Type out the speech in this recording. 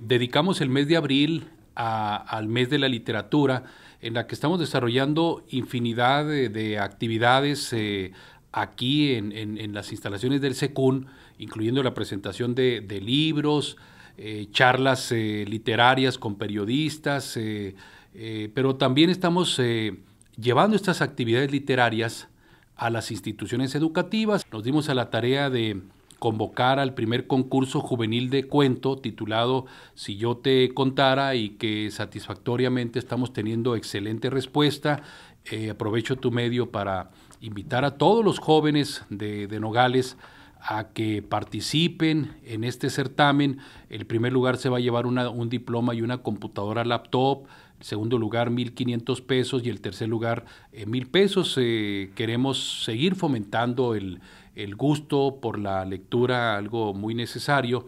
Dedicamos el mes de abril al mes de la literatura, en la que estamos desarrollando infinidad de, actividades eh, aquí en, las instalaciones del SECUN, incluyendo la presentación de, libros, eh, charlas eh, literarias con periodistas, pero también estamos llevando estas actividades literarias a las instituciones educativas. Nos dimos a la tarea de convocar al primer concurso juvenil de cuento titulado Si yo te contara y que satisfactoriamente estamos teniendo excelente respuesta. Eh, aprovecho tu medio para invitar a todos los jóvenes de, Nogales a que participen en este certamen. El primer lugar se va a llevar una, un diploma y una computadora laptop segundo lugar 1.500 pesos y el tercer lugar 1.000 eh, pesos. Eh, queremos seguir fomentando el, el gusto por la lectura, algo muy necesario.